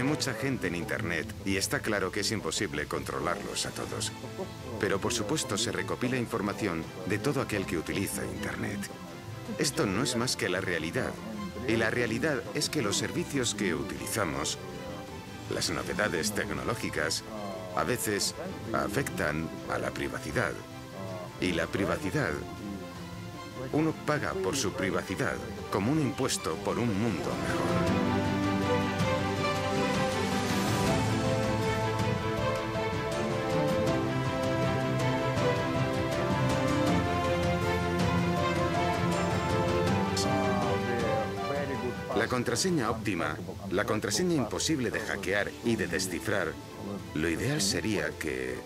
Hay mucha gente en Internet y está claro que es imposible controlarlos a todos. Pero por supuesto se recopila información de todo aquel que utiliza Internet. Esto no es más que la realidad. Y la realidad es que los servicios que utilizamos, las novedades tecnológicas, a veces afectan a la privacidad. Y la privacidad, uno paga por su privacidad como un impuesto por un mundo mejor. La contraseña óptima, la contraseña imposible de hackear y de descifrar, lo ideal sería que...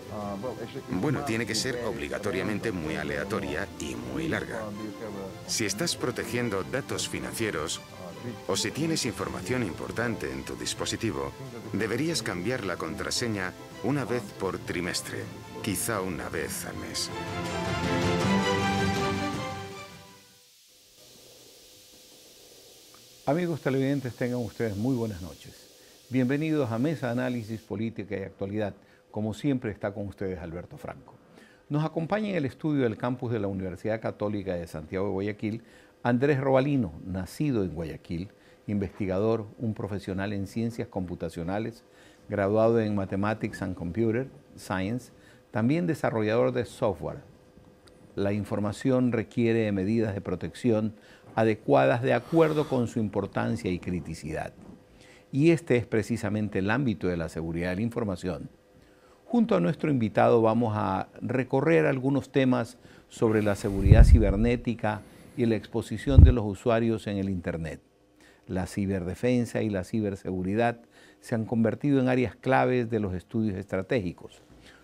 Bueno, tiene que ser obligatoriamente muy aleatoria y muy larga. Si estás protegiendo datos financieros, o si tienes información importante en tu dispositivo, deberías cambiar la contraseña una vez por trimestre, quizá una vez al mes. Amigos televidentes, tengan ustedes muy buenas noches. Bienvenidos a Mesa Análisis Política y Actualidad. Como siempre está con ustedes Alberto Franco. Nos acompaña en el estudio del campus de la Universidad Católica de Santiago de Guayaquil Andrés Robalino, nacido en Guayaquil, investigador, un profesional en ciencias computacionales, graduado en Mathematics and Computer Science, también desarrollador de software. La información requiere medidas de protección adecuadas de acuerdo con su importancia y criticidad. Y este es precisamente el ámbito de la seguridad de la información. Junto a nuestro invitado vamos a recorrer algunos temas sobre la seguridad cibernética y la exposición de los usuarios en el Internet. La ciberdefensa y la ciberseguridad se han convertido en áreas claves de los estudios estratégicos.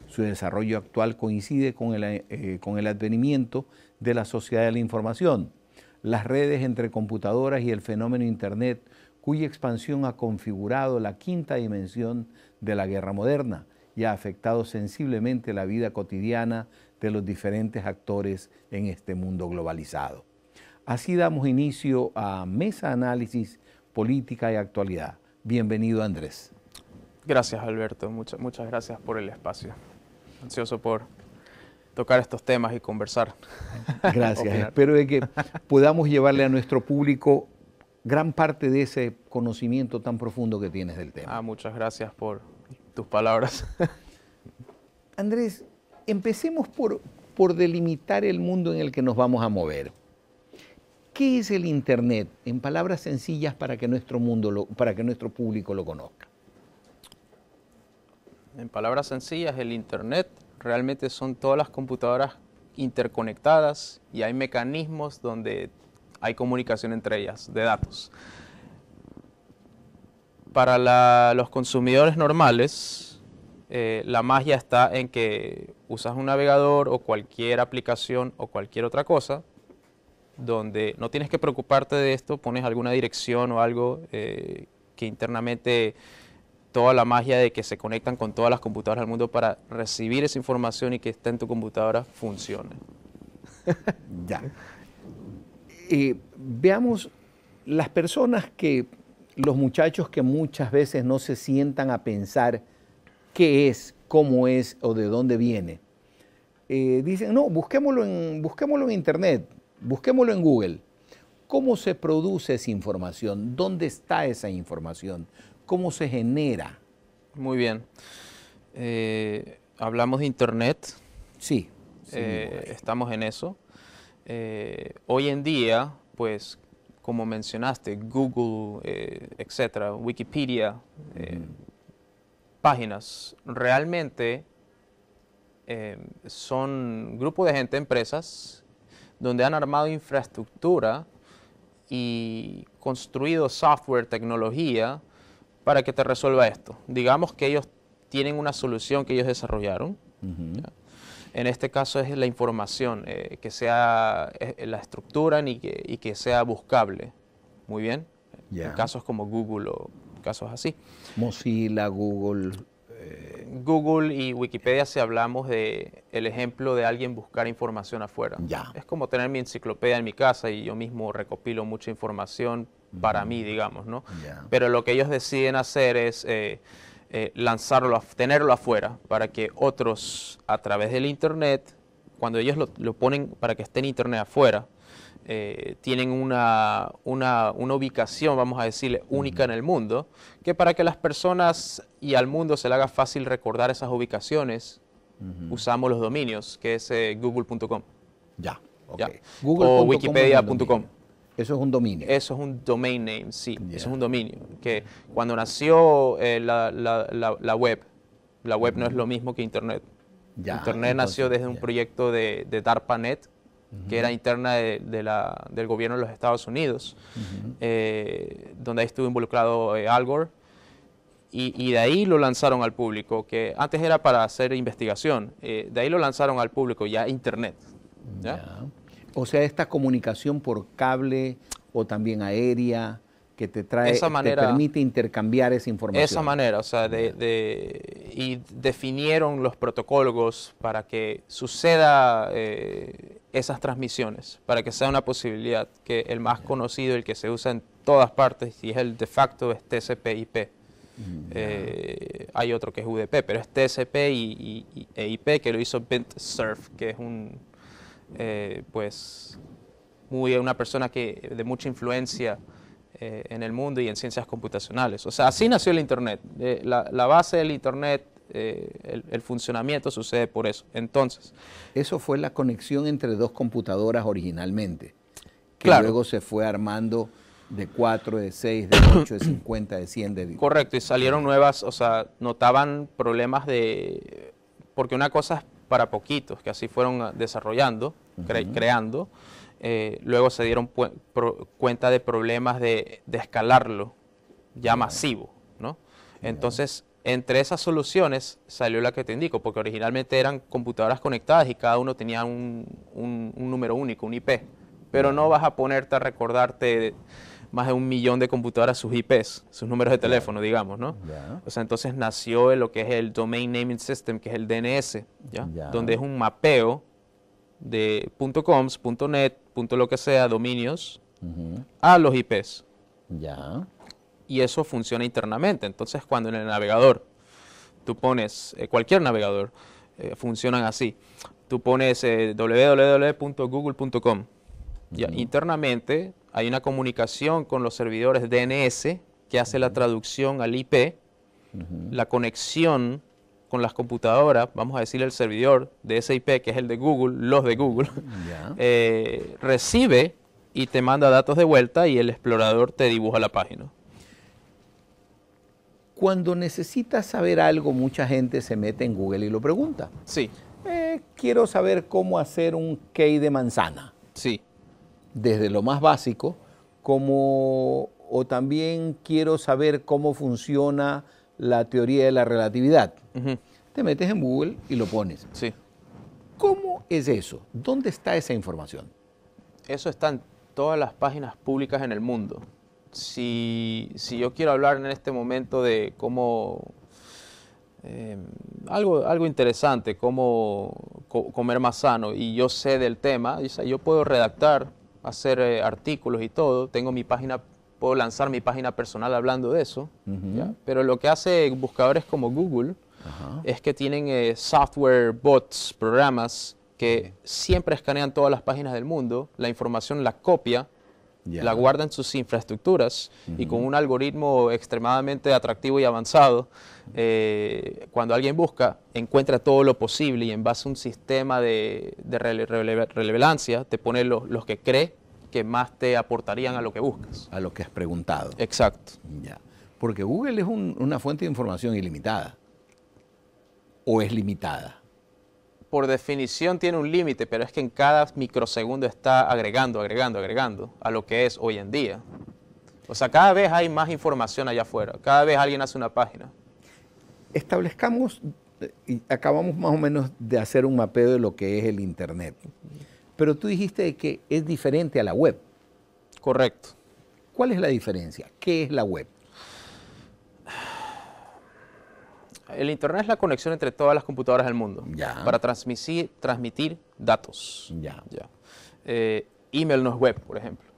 Su desarrollo actual coincide con el, eh, con el advenimiento de la sociedad de la información, las redes entre computadoras y el fenómeno Internet, cuya expansión ha configurado la quinta dimensión de la guerra moderna y ha afectado sensiblemente la vida cotidiana de los diferentes actores en este mundo globalizado. Así damos inicio a Mesa Análisis, Política y Actualidad. Bienvenido Andrés. Gracias Alberto, muchas, gracias por el espacio. Ansioso por tocar estos temas y conversar. Gracias. Espero de que podamos llevarle a nuestro público gran parte de ese conocimiento tan profundo que tienes del tema. Ah, muchas gracias por tus palabras. Andrés, empecemos por, por delimitar el mundo en el que nos vamos a mover. ¿Qué es el Internet? En palabras sencillas para que nuestro mundo, para que nuestro público lo conozca. En palabras sencillas, el Internet realmente son todas las computadoras interconectadas y hay mecanismos donde hay comunicación entre ellas de datos. Para los consumidores normales, eh, la magia está en que usas un navegador o cualquier aplicación o cualquier otra cosa, donde no tienes que preocuparte de esto, pones alguna dirección o algo eh, que internamente toda la magia de que se conectan con todas las computadoras del mundo para recibir esa información y que está en tu computadora funcione. ya. veamos las personas que, los muchachos que muchas veces no se sientan a pensar qué es, cómo es o de dónde viene. Eh, dicen, no, busquémoslo en, busquémoslo en Internet, busquémoslo en Google. ¿Cómo se produce esa información? ¿Dónde está esa información? cómo se genera. Muy bien. Eh, hablamos de Internet. Sí. Eh, estamos en eso. Eh, hoy en día, pues, como mencionaste, Google, etcétera, Wikipedia, páginas, realmente son grupos de gente, empresas, donde han armado infraestructura y construido software, tecnología, para que te resuelva esto. Digamos que ellos tienen una solución que ellos desarrollaron. En este caso es la información, eh, que sea eh, la estructura y que, y que, sea buscable. Muy bien. En casos como Google o casos así. Mozilla, Google. Google y Wikipedia si hablamos de el ejemplo de alguien buscar información afuera. Es como tener mi enciclopedia en mi casa y yo mismo recopilo mucha información para mí, digamos, ¿no? Pero lo que ellos deciden hacer es eh, eh, lanzarlo, tenerlo afuera para que otros a través del Internet, cuando ellos lo, lo ponen para que esté en Internet afuera, eh, tienen una, ubicación, vamos a decir, única en el mundo, que para que las personas y al mundo se le haga fácil recordar esas ubicaciones, usamos los dominios, que es eh, google.com. Ya, ok. O wikipedia.com. Eso es un dominio. Eso es un domain name, sí. Eso es un dominio. Que cuando nació eh, la, web, la web no es lo mismo que Internet. Internet nació desde un proyecto de, de DARPANET, que era interna de, del gobierno de los Estados Unidos, eh, donde ahí estuvo involucrado eh, Al Gore. Y, de ahí lo lanzaron al público, que antes era para hacer investigación, eh, de ahí lo lanzaron al público ya Internet. O sea, esta comunicación por cable o también aérea que te trae, esa te permite intercambiar esa información. Esa manera, o sea, de, y definieron los protocolos para que suceda esas transmisiones para que sea una posibilidad que el más conocido, el que se usa en todas partes y es el de facto es TCP/IP. Mm, eh, hay otro que es UDP, pero es TCP y, e IP que lo hizo Surf, que es un eh, pues muy una persona que de mucha influencia eh, en el mundo y en ciencias computacionales. O sea, así nació el internet. la, base del internet eh, el, funcionamiento sucede por eso. Entonces. Eso fue la conexión entre dos computadoras originalmente, que luego se fue armando de cuatro de 6, de ocho de 50, de 100, de... Correcto, y salieron nuevas, o sea, notaban problemas de... Porque una cosa es para poquitos, que así fueron desarrollando, creando, eh, luego se dieron cuenta de problemas de, de escalarlo, ya masivo, ¿no? Entonces, entre esas soluciones salió la que te indico, porque originalmente eran computadoras conectadas y cada uno tenía un, número único, un IP. Pero no vas a ponerte a recordarte más de un millón de computadoras sus IPs, sus números de teléfono, digamos, ¿no? O sea, entonces nació lo que es el Domain Naming System, que es el DNS, ¿ya? Donde es un mapeo de .coms, .net, lo que sea, dominios, a los IPs. Ya y eso funciona internamente. Entonces, cuando en el navegador tú pones, eh, cualquier navegador, eh, funcionan así. Tú pones eh, www.google.com. Internamente hay una comunicación con los servidores DNS que hace la traducción al IP, la conexión con las computadoras, vamos a decir el servidor de ese IP, que es el de Google, los de Google, recibe y te manda datos de vuelta y el explorador te dibuja la página. Cuando necesitas saber algo, mucha gente se mete en Google y lo pregunta. Sí. Eh, quiero saber cómo hacer un cake de manzana. Sí. Desde lo más básico, como o también quiero saber cómo funciona la teoría de la relatividad. Te metes en Google y lo pones. Sí. ¿Cómo es eso? ¿Dónde está esa información? Eso está en todas las páginas públicas en el mundo si, yo quiero hablar en este momento de cómo eh, algo, interesante, cómo comer más sano, y yo sé del tema, yo puedo redactar, hacer eh, artículos y todo, tengo mi página, puedo lanzar mi página personal hablando de eso, pero lo que hace buscadores como Google es que tienen eh, software, bots, programas que siempre escanean todas las páginas del mundo, la información la copia, la La guardan sus infraestructuras y con un algoritmo extremadamente atractivo y avanzado, eh, cuando alguien busca, encuentra todo lo posible y en base a un sistema de, relevancia te pone los que cree que más te aportarían a lo que buscas. A lo que has preguntado. Exacto. Porque Google es una fuente de información ilimitada. ¿O es limitada? por definición tiene un límite, pero es que en cada microsegundo está agregando, agregando, agregando a lo que es hoy en día. O sea, cada vez hay más información allá afuera, cada vez alguien hace una página. Establezcamos y acabamos más o menos de hacer un mapeo de lo que es el Internet. Pero tú dijiste que es diferente a la web. Correcto. ¿Cuál es la diferencia? ¿Qué es la web? el Internet es la conexión entre todas las computadoras del mundo para transmitir, transmitir datos. Ya. Eh, email no es web, por ejemplo.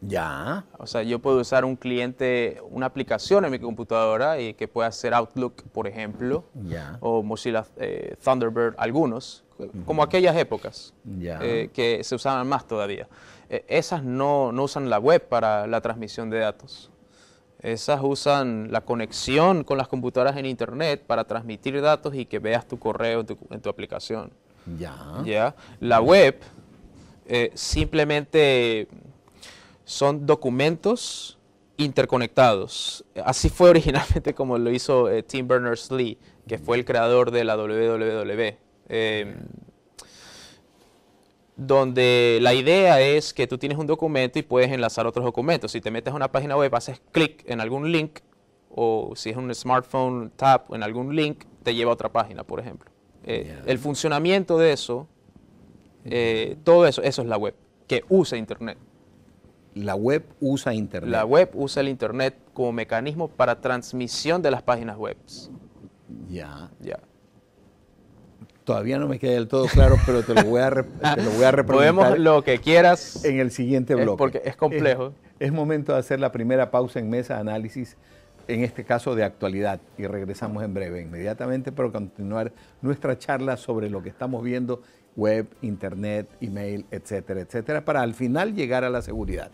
Ya. O sea, yo puedo usar un cliente, una aplicación en mi computadora y que pueda ser Outlook, por ejemplo, ya. o Mozilla eh, Thunderbird, algunos, como aquellas épocas ya. Eh, que se usaban más todavía. esas no usan la web para la transmisión de datos. Esas usan la conexión con las computadoras en Internet para transmitir datos y que veas tu correo en tu, aplicación. Ya. ¿Ya? La web eh, simplemente son documentos interconectados. Así fue originalmente como lo hizo eh, Tim Berners-Lee, que fue el creador de la WWW donde la idea es que tú tienes un documento y puedes enlazar otros documentos. Si te metes a una página web, haces clic en algún link o si es un smartphone tap en algún link, te lleva a otra página, por ejemplo. Eh, el funcionamiento de eso, eh, todo eso, eso es la web, que usa Internet. La web usa Internet. La web usa el Internet como mecanismo para transmisión de las páginas web. Ya. Ya. Todavía no me queda del todo claro, pero te lo voy a, re, te lo Podemos lo que quieras. En el siguiente bloque. porque es complejo. Es, es momento de hacer la primera pausa en mesa de análisis, en este caso de actualidad, y regresamos en breve, inmediatamente, para continuar nuestra charla sobre lo que estamos viendo web, internet, email, etcétera, etcétera, para al final llegar a la seguridad.